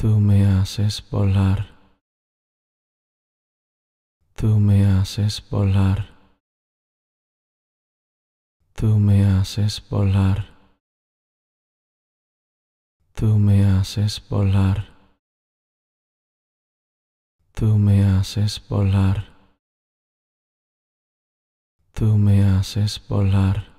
Tú me haces volar. Tú me haces volar. Tú me haces volar. Tú me haces volar. Tú me haces volar. Tú me haces volar.